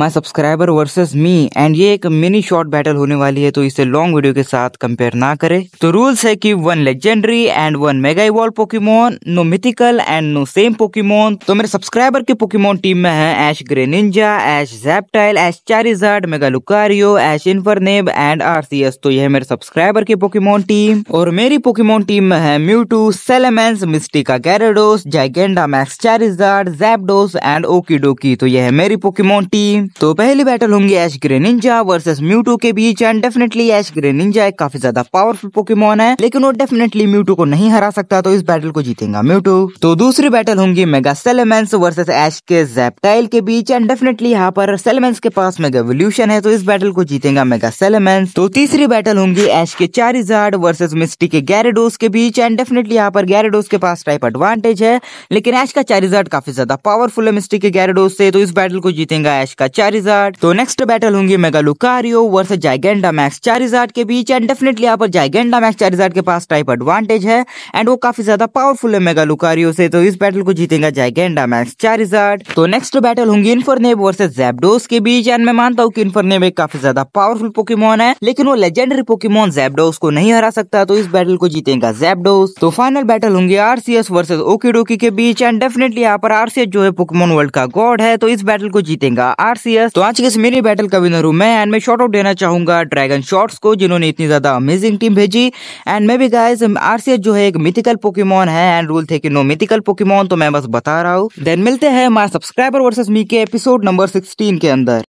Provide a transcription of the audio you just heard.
my subscriber versus me and ये एक mini short battle होने वाली है तो इसे लॉन्ग वीडियो के साथ कंपेयर ना करें तो रूल्स है कि one legendary and one mega evolve Pokemon no mythical and no same Pokemon तो मेरे सब्सक्राइबर के पोकीमोन टीम में है Ash Greninja Ash Sceptile Ash Charizard mega Lucario Ash Infernape and Ash तो यह मेरे सब्सक्राइबर की पोकीमोन टीम और मेरी पोकीमोन टीम में है म्यूटू सेलेमेंस मिस्टिका Gyarados Gigantamax Charizard Zapdos and Okidogi तो यह है मेरी पोकीमोन टीम तो पहली बैटल होंगी Ash Greninja versus Mewtwo के बीच and definitely Ash Greninja एक काफी ज्यादा पावरफुल पोकेमोन है लेकिन वो डेफिनेटली म्यूटो को नहीं हरा सकता तो इस बैटल को जीतेगा म्यूटो तो दूसरी बैटल होंगी मेगा सेलेमेंस वर्सेस एश के जैपटाइल के बीच एंड डेफिनेटली यहाँ पर सेलेमेंस के पास मेगा वोल्यूशन है तो इस बैटल को जीतेगा मेगा सेलेमेंस तो तीसरी बैटल होंगी एश के चारिजार्ड वर्सेज मिस्टी के गैरेडोस के बीच एंड डेफिनेटली यहाँ पर गैरेडोस के पास टाइप एडवांटेज है लेकिन एश का चारिजार्ड काफी ज्यादा पावरफुल है मिस्टी के गैरेडोस से तो इस बैटल को जीतेगा एश का चारिजार्ड तो नेक्स्ट बैटल होंगे mega Lucario versus Gigantamax Charizard के बीच एंड डेफिनेटली यहाँ पर जाइगेंडा मैक्स चारिजार्ड के पास टाइप एडवांटेज है एंड वो काफी ज्यादा पावरफुल है मेगा लुकारियो से तो इस बैटल को जीतेगा जाइगेंडा मैक्स चारिजार्ड तो नेक्स्ट बैटल होंगे इन्फरनेब वर्सेज जैबडोस के बीच एंड मैं मानता हूँ की इन्फरनेब एक काफी ज्यादा पावरफुल पोकेमोन है लेकिन वो लेजेंडरी पोकेमोन जैबडोस को नहीं हरा सकता तो इस बैटल को जीतेगा जैबडोस तो फाइनल बैटल होंगे आरसीएस वर्सेज ओकीडोकी के बीच एंड डेफिनेटली यहाँ पर आरसीएस जो है पोकेमोन वर्ल्ड का गॉड है तो इस बैटल को जीतेगा आर गार्सियस तो आज के इस मेरी बैटल का विनर हूँ मैं एंड मैं शॉर्ट आउट देना चाहूंगा ड्रैगन शॉर्ट्स को जिन्होंने इतनी ज्यादा अमेजिंग टीम भेजी एंड मैं भी गाइस आरसीएस जो है एक मिथिकल पोकेमॉन है एंड रूल थे कि नो मिथिकल पोकेमॉन तो मैं बस बता रहा हूँ देन मिलते हैं माई सब्सक्राइबर वर्सेस मी के एपिसोड नंबर सिक्सटीन के अंदर